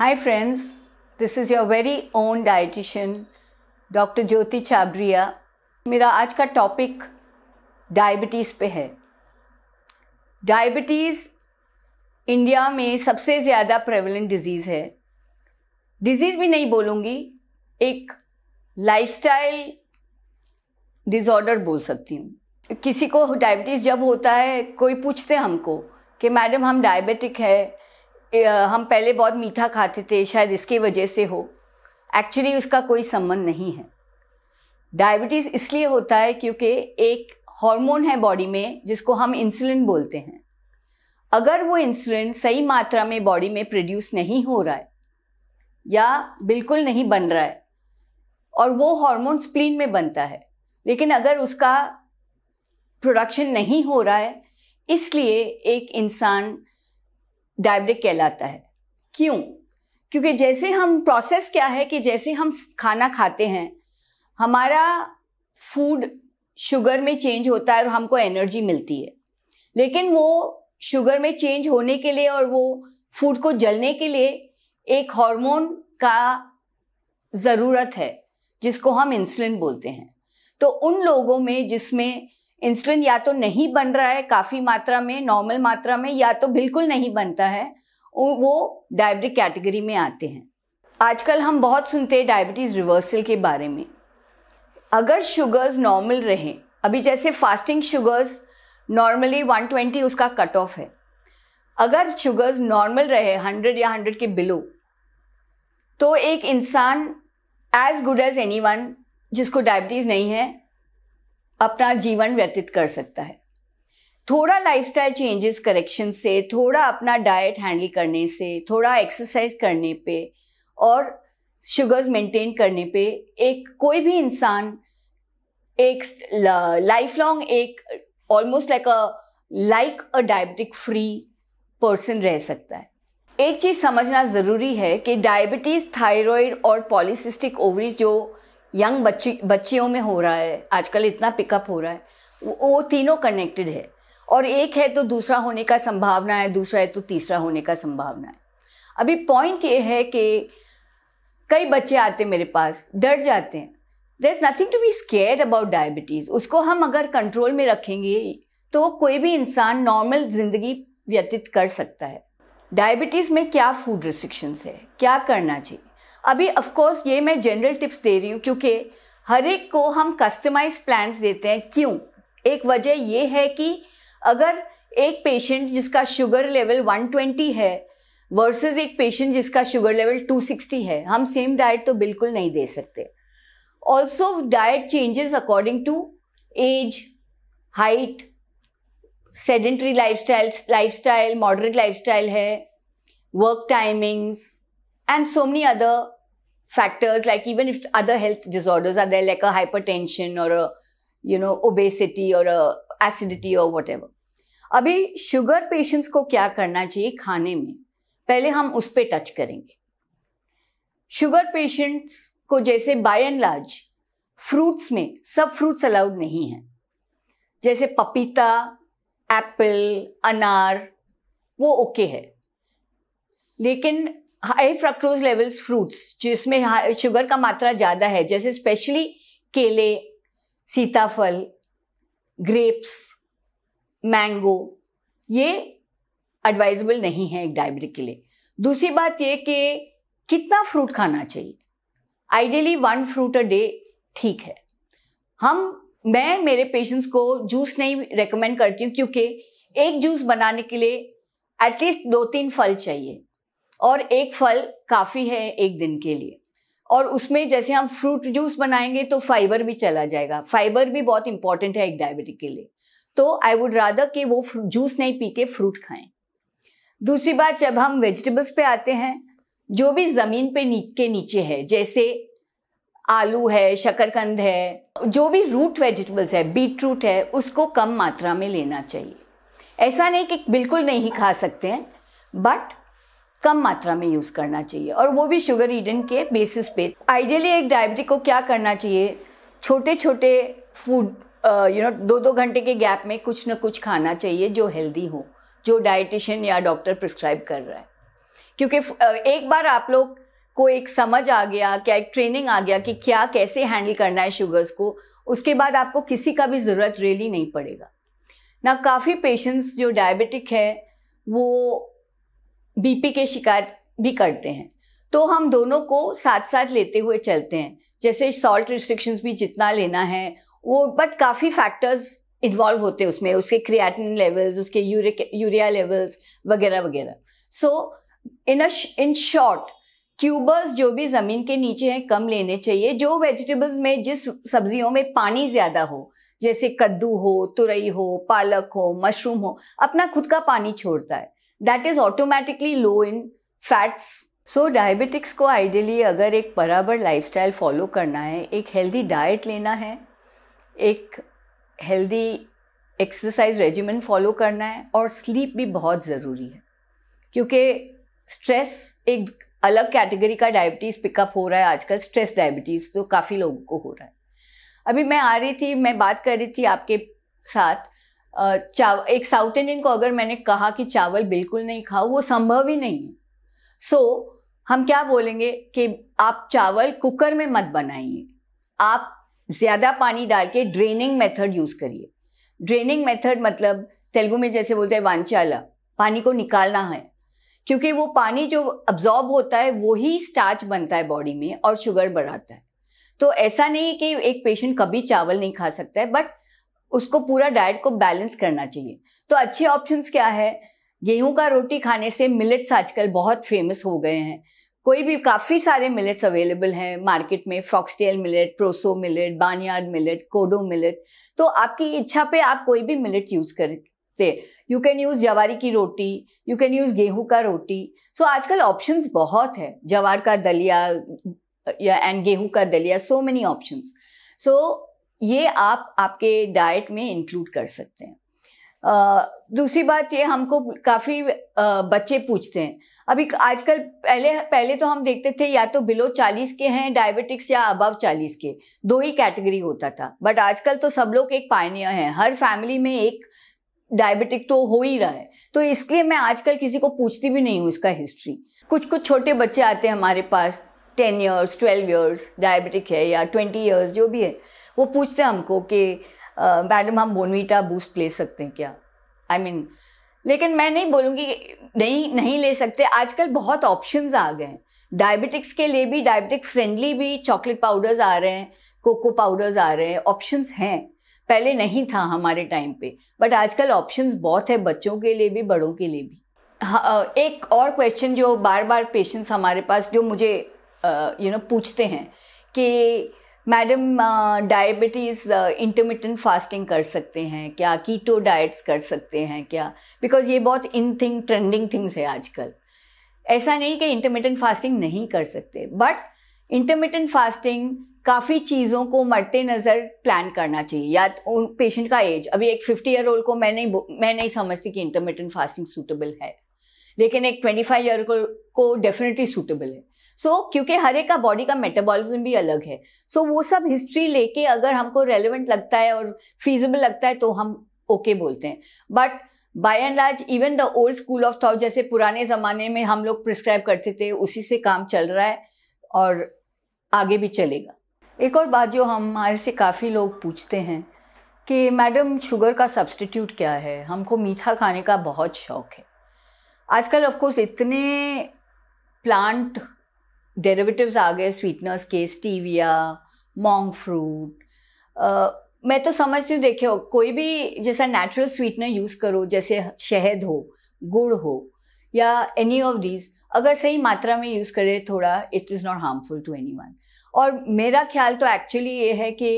Hi, friends. This is your very own dietitian, doctor Jyoti Chabria मेरा आज का टॉपिक डायबिटीज़ पे है डायबिटीज़ इंडिया में सबसे ज़्यादा प्रेवलेंट डिज़ीज़ है डिज़ीज़ भी नहीं बोलूँगी एक लाइफस्टाइल डिज़ॉर्डर बोल सकती हूँ किसी को डायबिटीज़ जब होता है कोई पूछते हमको कि मैडम हम डायबिटिक है हम पहले बहुत मीठा खाते थे शायद इसके वजह से हो एक्चुअली उसका कोई संबंध नहीं है डायबिटीज़ इसलिए होता है क्योंकि एक हार्मोन है बॉडी में जिसको हम इंसुलिन बोलते हैं अगर वो इंसुलिन सही मात्रा में बॉडी में प्रोड्यूस नहीं हो रहा है या बिल्कुल नहीं बन रहा है और वो हार्मोन स्प्लीन में बनता है लेकिन अगर उसका प्रोडक्शन नहीं हो रहा है इसलिए एक इंसान डायबिटिक कहलाता है क्यों क्योंकि जैसे हम प्रोसेस क्या है कि जैसे हम खाना खाते हैं हमारा फूड शुगर में चेंज होता है और हमको एनर्जी मिलती है लेकिन वो शुगर में चेंज होने के लिए और वो फूड को जलने के लिए एक हार्मोन का ज़रूरत है जिसको हम इंसुलिन बोलते हैं तो उन लोगों में जिसमें इंसुलिन या तो नहीं बन रहा है काफ़ी मात्रा में नॉर्मल मात्रा में या तो बिल्कुल नहीं बनता है वो डायबिटिक कैटेगरी में आते हैं आजकल हम बहुत सुनते हैं डायबिटीज़ रिवर्सल के बारे में अगर शुगर्स नॉर्मल रहें अभी जैसे फास्टिंग शुगर्स नॉर्मली 120 उसका कट ऑफ है अगर शुगर्स नॉर्मल रहे 100 या 100 के बिलो तो एक इंसान एज गुड एज एनी जिसको डायबिटीज़ नहीं है अपना जीवन व्यतीत कर सकता है थोड़ा लाइफस्टाइल चेंजेस करेक्शन से थोड़ा अपना डाइट हैंडल करने से थोड़ा एक्सरसाइज करने पे और शुगर्स मेंटेन करने पे एक कोई भी इंसान एक लाइफ लॉन्ग एक almost like a like a diabetic free person रह सकता है एक चीज़ समझना ज़रूरी है कि डायबिटीज़ थायराइड और पॉलिसिस्टिक ओवरीज जो यंग बच्ची बच्चियों में हो रहा है आजकल इतना पिकअप हो रहा है वो तीनों कनेक्टेड है और एक है तो दूसरा होने का संभावना है दूसरा है तो तीसरा होने का संभावना है अभी पॉइंट ये है कि कई बच्चे आते मेरे पास डर जाते हैं there is nothing to be scare about diabetes उसको हम अगर कंट्रोल में रखेंगे तो कोई भी इंसान नॉर्मल ज़िंदगी व्यतीत कर सकता है डायबिटीज़ में क्या फूड रिस्ट्रिक्शंस है क्या करना चाहिए अभी ऑफकोर्स ये मैं जनरल टिप्स दे रही हूँ क्योंकि हर एक को हम कस्टमाइज प्लान्स देते हैं क्यों एक वजह ये है कि अगर एक पेशेंट जिसका शुगर लेवल 120 है वर्सेस एक पेशेंट जिसका शुगर लेवल 260 है हम सेम डाइट तो बिल्कुल नहीं दे सकते also diet changes according to age height sedentary lifestyle lifestyle moderate lifestyle है work timings and so many other factors like even if other health disorders are there like a hypertension or a you know obesity or a acidity or whatever अभी sugar patients को क्या करना चाहिए खाने में पहले हम उस पर टच करेंगे शुगर पेशेंट्स को जैसे बाय एंड लार्ज फ्रूट्स में सब फ्रूट्स अलाउड नहीं है जैसे पपीता एप्पल अनार वो ओके okay है लेकिन हाई फ्रक्टोज लेवल्स फ्रूट्स जिसमें शुगर का मात्रा ज़्यादा है जैसे स्पेशली केले सीताफल ग्रेप्स मैंगो ये एडवाइजेबल नहीं है एक डायबिटिक के लिए दूसरी बात ये कि कितना फ्रूट खाना चाहिए ideally one fruit a day ठीक है हम मैं मेरे पेशेंट्स को जूस नहीं रेकमेंड करती हूँ क्योंकि एक जूस बनाने के लिए एटलीस्ट दो तीन फल चाहिए और एक फल काफ़ी है एक दिन के लिए और उसमें जैसे हम फ्रूट जूस बनाएंगे तो फाइबर भी चला जाएगा फाइबर भी बहुत इंपॉर्टेंट है एक डायबिटिक के लिए तो आई वुड रादर कि वो जूस नहीं पी के फ्रूट खाएं दूसरी बात जब हम वेजिटेबल्स पे आते हैं जो भी ज़मीन पे नी, के नीचे है जैसे आलू है शकरकंद है जो भी रूट वेजिटेबल्स है बीट रूट है उसको कम मात्रा में लेना चाहिए ऐसा नहीं कि बिल्कुल नहीं खा सकते हैं बट कम मात्रा में यूज़ करना चाहिए और वो भी शुगर ईडन के बेसिस पे आइडियली एक डायबिटिक को क्या करना चाहिए छोटे छोटे फूड यू नो दो दो घंटे के गैप में कुछ ना कुछ खाना चाहिए जो हेल्दी हो जो डाइटिशियन या डॉक्टर प्रिस्क्राइब कर रहा है क्योंकि एक बार आप लोग को एक समझ आ गया क्या एक ट्रेनिंग आ गया कि क्या कैसे हैंडल करना है शुगर्स को उसके बाद आपको किसी का भी ज़रूरत रियली नहीं पड़ेगा ना काफ़ी पेशेंट्स जो डायबिटिक है वो बीपी के शिकार भी करते हैं तो हम दोनों को साथ साथ लेते हुए चलते हैं जैसे सॉल्ट रिस्ट्रिक्शंस भी जितना लेना है वो बट काफ़ी फैक्टर्स इन्वॉल्व होते हैं उसमें उसके क्रिएटिन लेवल्स उसके यूरिक यूरिया लेवल्स वगैरह वगैरह सो इन इन शॉर्ट ट्यूबर्स जो भी ज़मीन के नीचे हैं कम लेने चाहिए जो वेजिटेबल्स में जिस सब्जियों में पानी ज़्यादा हो जैसे कद्दू हो तुरई हो पालक हो मशरूम हो अपना खुद का पानी छोड़ता है that is automatically low in fats so so, diabetics को आइडियली अगर एक बराबर लाइफस्टाइल फॉलो करना है एक हेल्दी डाइट लेना है एक हेल्दी एक्सरसाइज रेजिमेंट फॉलो करना है और स्लीप भी बहुत ज़रूरी है क्योंकि स्ट्रेस एक अलग कैटेगरी का डायबिटीज़ पिकअप हो रहा है आजकल स्ट्रेस डायबिटीज़ तो काफ़ी लोगों को हो रहा है अभी मैं आ रही थी मैं बात कर रही थी आपके साथ चाव एक साउथ इंडियन को अगर मैंने कहा कि चावल बिल्कुल नहीं खाओ वो संभव ही नहीं है सो so, हम क्या बोलेंगे कि आप चावल कुकर में मत बनाइए आप ज़्यादा पानी डाल के ड्रेनिंग मेथड यूज़ करिए ड्रेनिंग मेथड मतलब तेलुगु में जैसे बोलते हैं वांचाला पानी को निकालना है क्योंकि वो पानी जो अब्जॉर्ब होता है वो ही स्टार्च बनता है बॉडी में और शुगर बढ़ाता है तो ऐसा नहीं कि एक पेशेंट कभी चावल नहीं खा सकता है बट उसको पूरा डाइट को बैलेंस करना चाहिए तो अच्छे ऑप्शंस क्या है गेहूं का रोटी खाने से मिलेट्स आजकल बहुत फेमस हो गए हैं कोई भी काफ़ी सारे मिलेट्स अवेलेबल हैं मार्केट में foxtail millet proso millet barnyard millet kodo millet तो आपकी इच्छा पे आप कोई भी मिलेट यूज़ करते यू कैन यूज़ जवारी की रोटी यू कैन यूज़ गेहूं का रोटी सो so, आजकल ऑप्शंस बहुत है जवार का दलिया या एंड गेहूं का दलिया सो मेनी ऑप्शंस सो ये आप आपके डाइट में इंक्लूड कर सकते हैं Uh, दूसरी बात ये हमको काफ़ी बच्चे पूछते हैं अभी आजकल पहले पहले तो हम देखते थे या तो बिलो 40 के हैं डायबिटिक्स या अबव 40 के दो ही कैटेगरी होता था बट आजकल तो सब लोग एक पायनियर हैं हर फैमिली में एक डायबिटिक तो हो ही रहा है तो इसलिए मैं आजकल किसी को पूछती भी नहीं हूँ इसका हिस्ट्री कुछ कुछ छोटे बच्चे आते हैं हमारे पास ten years twelve years diabetic है या ट्वेंटी ईयर्स जो भी है वो पूछते हैं हमको कि मैडम हम बोनवीटा बूस्ट ले सकते हैं क्या आई I मीन mean, लेकिन मैं नहीं बोलूँगी नहीं नहीं ले सकते आजकल बहुत ऑप्शंस आ गए हैं डायबिटिक्स के लिए भी डायबिटिक फ्रेंडली भी चॉकलेट पाउडर्स आ रहे हैं कोको पाउडर्स आ रहे हैं ऑप्शंस हैं पहले नहीं था हमारे टाइम पे बट आजकल ऑप्शंस बहुत है बच्चों के लिए भी बड़ों के लिए भी हाँ, एक और क्वेश्चन जो बार बार पेशेंट्स हमारे पास जो मुझे यू नो पूछते हैं कि मैडम डायबिटीज़ इंटरमीडियंट फास्टिंग कर सकते हैं क्या कीटो डाइट्स कर सकते हैं क्या बिकॉज ये बहुत इन थिंग ट्रेंडिंग थिंग्स है आजकल ऐसा नहीं कि इंटरमीडियंट फास्टिंग नहीं कर सकते बट इंटरमीडियंट फास्टिंग काफ़ी चीज़ों को मरते नज़र प्लान करना चाहिए या पेशेंट तो का एज अभी एक फिफ्टी ईयर ओल्ड को मैं नहीं मैं नहीं समझती कि इंटरमीडियंट फास्टिंग सूटेबल है लेकिन एक ट्वेंटी फाइव ईयर को को डेफिनेटली सूटेबल है सो so, क्योंकि हर एक का बॉडी का मेटाबॉलिज्म भी अलग है सो so, वो सब हिस्ट्री लेके अगर हमको रेलिवेंट लगता है और फीजिबल लगता है तो हम ओके okay बोलते हैं but by and large even the old school of thought जैसे पुराने ज़माने में हम लोग प्रिस्क्राइब करते थे उसी से काम चल रहा है और आगे भी चलेगा एक और बात जो हमारे से काफ़ी लोग पूछते हैं कि मैडम शुगर का सब्सटीट्यूट क्या है हमको मीठा खाने का बहुत शौक है आजकल ऑफकोर्स इतने प्लांट डेरिवेटिव्स आ गए स्वीटनर्स के स्टीविया मॉन्ग फ्रूट मैं तो समझती हूँ देखियो कोई भी जैसा नेचुरल स्वीटनर यूज़ करो जैसे शहद हो गुड़ हो या एनी ऑफ दीज अगर सही मात्रा में यूज़ करे थोड़ा it is not harmful to anyone और मेरा ख्याल तो एक्चुअली ये है कि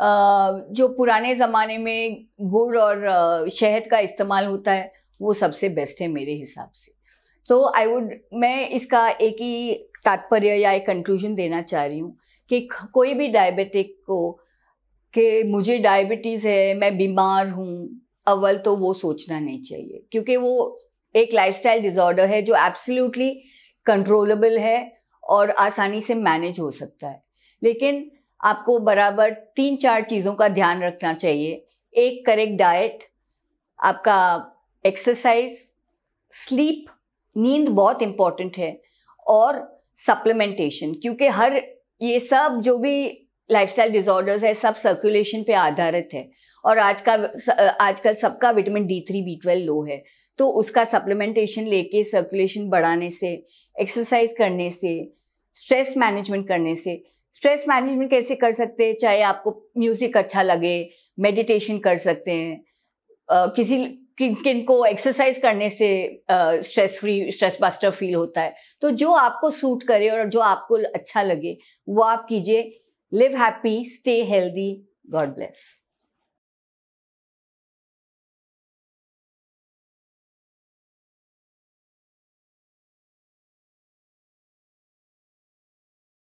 जो पुराने ज़माने में गुड़ और शहद का इस्तेमाल होता है वो सबसे बेस्ट है मेरे हिसाब से तो आई वुड मैं इसका एक ही तात्पर्य या एक कंक्लूजन देना चाह रही हूँ कि कोई भी डायबिटिक को कि मुझे डायबिटीज़ है मैं बीमार हूँ अव्वल तो वो सोचना नहीं चाहिए क्योंकि वो एक लाइफस्टाइल डिज़ॉर्डर है जो एब्सोल्युटली कंट्रोलेबल है और आसानी से मैनेज हो सकता है लेकिन आपको बराबर तीन चार चीज़ों का ध्यान रखना चाहिए एक करेक्ट डाइट आपका एक्सरसाइज स्लीप नींद बहुत इम्पॉर्टेंट है और सप्लीमेंटेशन क्योंकि हर ये सब जो भी लाइफस्टाइल डिसऑर्डर्स है सब सर्कुलेशन पे आधारित है और आज का आजकल सबका vitamin D three B twelve low है तो उसका सप्लीमेंटेशन लेके सर्कुलेशन बढ़ाने से एक्सरसाइज करने से स्ट्रेस मैनेजमेंट करने से स्ट्रेस मैनेजमेंट कैसे कर सकते हैं चाहे आपको म्यूज़िक अच्छा लगे मेडिटेशन कर सकते हैं किसी किन किन को एक्सरसाइज करने से stress free stress buster feel होता है तो जो आपको सूट करे और जो आपको अच्छा लगे वो आप कीजिए live happy stay healthy God bless